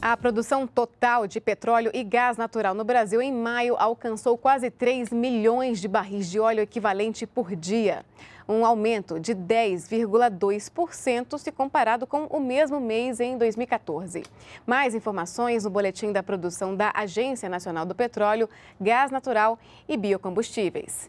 A produção total de petróleo e gás natural no Brasil em maio alcançou quase 3 milhões de barris de óleo equivalente por dia, um aumento de 10,2% se comparado com o mesmo mês em 2014. Mais informações no boletim da produção da Agência Nacional do Petróleo, Gás Natural e Biocombustíveis.